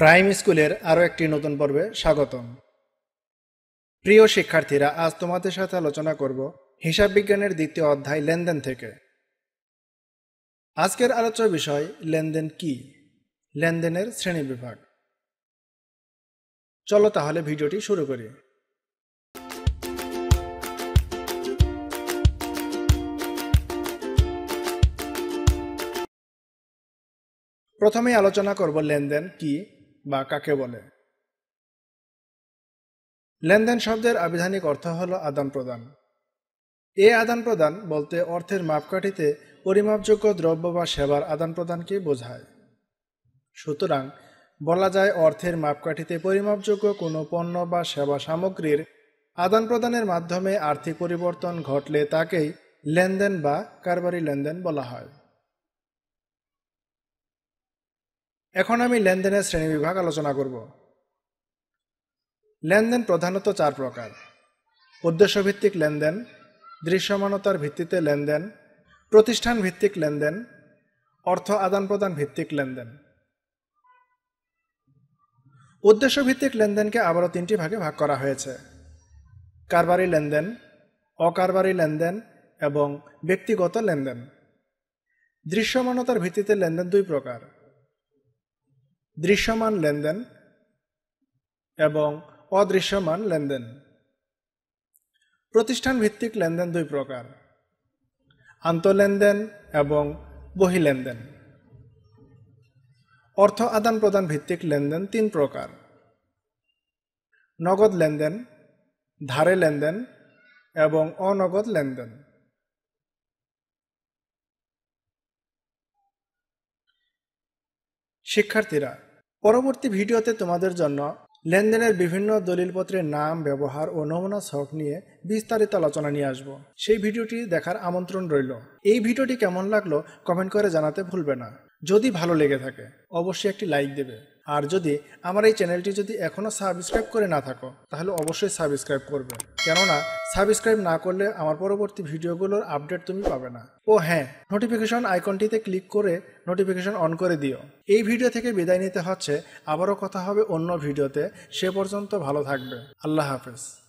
prime স্কুলের আরও একটি নতুন পর্বে স্বাগতম প্রিয় শিক্ষার্থীরা আজ তোমাদের সাথে আলোচনা করব হিসাব বিজ্ঞানের দ্বিতীয় অধ্যায় লেনদেন থেকে আজকের আলোচ্য বিষয় লেনদেন কি লেনদেনের শ্রেণী বিভাগ চলো তাহলে ভিডিওটি শুরু করি প্রথমে আলোচনা করব লেনদেন কি বা কাকে বলে লেনদেন শব্দের আবিধানিক অর্থ হল আদান প্রদান এ আদান প্রদান বলতে অর্থের মাপকাঠিতে পরিমাপযোগ্য দ্রব্য বা সেবার আদান প্রদানকে বোঝায় সুতরাং বলা যায় অর্থের মাপকাঠিতে পরিমাপযোগ্য কোনো পণ্য বা সেবা সামগ্রীর আদান প্রদানের মাধ্যমে আর্থিক পরিবর্তন ঘটলে তাকেই লেনদেন বা কারবারি লেনদেন বলা হয় এখন আমি লেনদেনের শ্রেণীবিভাগ আলোচনা করব লেনদেন প্রধানত চার প্রকার উদ্দেশ্যভিত্তিক লেনদেন দৃশ্যমানতার ভিত্তিতে লেনদেন প্রতিষ্ঠান ভিত্তিক লেনদেন অর্থ আদান প্রদান ভিত্তিক লেনদেন উদ্দেশ্যভিত্তিক লেনদেনকে আবারও তিনটি ভাগে ভাগ করা হয়েছে কারবারি লেনদেন অকারবারি লেনদেন এবং ব্যক্তিগত লেনদেন দৃশ্যমানতার ভিত্তিতে লেনদেন দুই প্রকার দৃশ্যমান লেনদেন এবং অদৃশ্যমান লেনদেন প্রতিষ্ঠান ভিত্তিক লেনদেন দুই প্রকার আন্তঃলেনদেন এবং লেনদেন অর্থ আদান প্রদান ভিত্তিক লেনদেন তিন প্রকার নগদ লেনদেন ধারে লেনদেন এবং অনগদ লেনদেন শিক্ষার্থীরা পরবর্তী ভিডিওতে তোমাদের জন্য লেনদেনের বিভিন্ন দলিলপত্রের নাম ব্যবহার ও নমুনা শখ নিয়ে বিস্তারিত আলোচনা নিয়ে আসব সেই ভিডিওটি দেখার আমন্ত্রণ রইল এই ভিডিওটি কেমন লাগলো কমেন্ট করে জানাতে ভুলবে না যদি ভালো লেগে থাকে অবশ্যই একটি লাইক দেবে আর যদি আমার এই চ্যানেলটি যদি এখনও সাবস্ক্রাইব করে না থাকো তাহলে অবশ্যই সাবস্ক্রাইব করবে কেননা সাবস্ক্রাইব না করলে আমার পরবর্তী ভিডিওগুলোর আপডেট তুমি পাবে না ও হ্যাঁ নোটিফিকেশন আইকনটিতে ক্লিক করে নোটিফিকেশন অন করে দিও এই ভিডিও থেকে বিদায় নিতে হচ্ছে আবারও কথা হবে অন্য ভিডিওতে সে পর্যন্ত ভালো থাকবে আল্লাহ হাফেজ